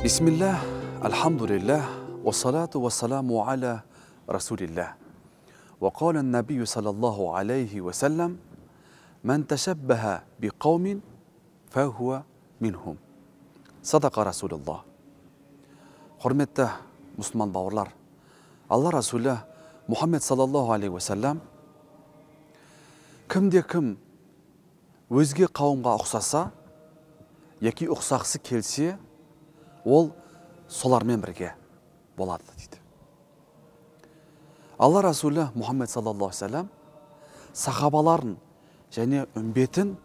بسم الله الحمد لله والصلاة والسلام على رسول الله وقال النبي صلى الله عليه وسلم من تشبه بقوم فهو منهم صدق رسول الله حرمته مسلمان باورلار الله رسول الله محمد صلى الله عليه وسلم كم دي كم وزغي قومغا اخصاصا يكي اخصاصي كيلسي ол солармен бірге болады дейді алла расулі мұхаммед саллаллаху алейхи сахабаларын және үмбетін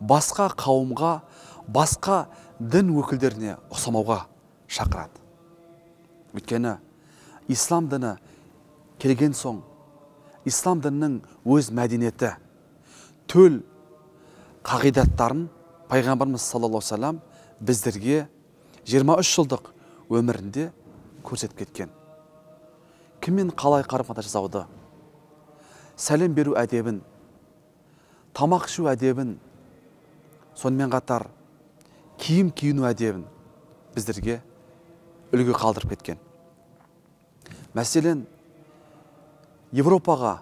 басқа қауымға басқа дін өкілдеріне ұқсамауға шақырады өйткені ислам діні келген соң ислам дінінің өз мәдениеті төл қағидаттарын пайғамбарымыз саллаллаху алейхи біздерге 23 жылдық өмірінде көрсетіп кеткен кіммен қалай қарым қатынас жасауды сәлем беру әдебін тамақ ішу әдебін сонымен қатар киім киіну әдебін біздерге үлгі қалдырып кеткен мәселен европаға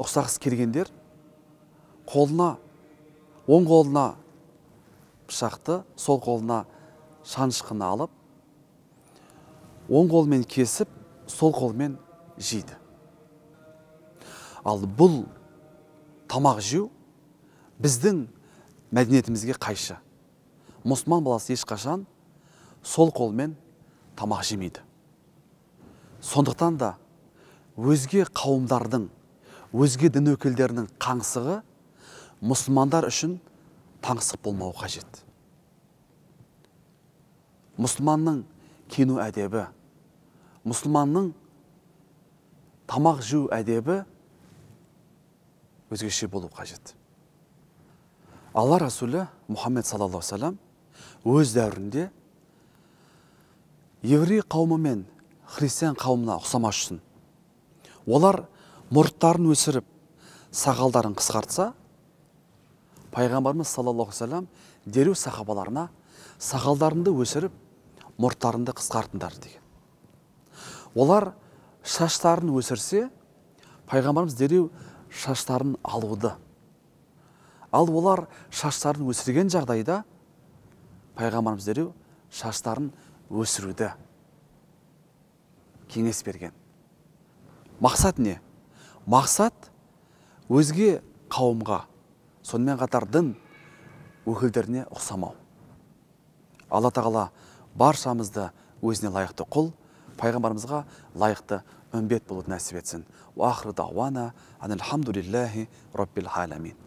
ұқсағысы келгендер қолына оң қолына пышақты сол қолына шанышқыны алып оң қолмен кесіп сол қолмен жейді ал бұл тамақ жеу біздің мәдениетімізге қайшы мұсылман баласы ешқашан сол қолмен тамақ жемейді сондықтан да өзге қауымдардың өзге дін өкілдерінің қаңсығы мұсылмандар үшін таңсық болмауы қажет мұсылманның кену әдебі мұсылманның тамақ жеу әдебі өзгеше болу қажет алла расулі мұхаммед саллаллаху Салам өз дәуірінде еврей қауымы мен христиан қауымына ұқсамас үшін олар мұрттарын өсіріп сақалдарын қысқартса пайғамбарымыз саллаллаху Салам дереу сахабаларына сақалдарыңды өсіріп мұрттарыңды қысқартыңдар деген олар шаштарын өсірсе пайғамбарымыз дереу шаштарын алуды ал олар шаштарын өсірген жағдайда пайғамбарымыз дереу шаштарын өсіруді кеңес берген мақсат не мақсат өзге қауымға сонымен қатар дін өкілдеріне ұқсамау алла тағала баршамызды өзіне лайықты құл пайғамбарымызға лайықты үмбет болуды нәсіп етсін уахры дауана анилхамдулиллахи роббил аламин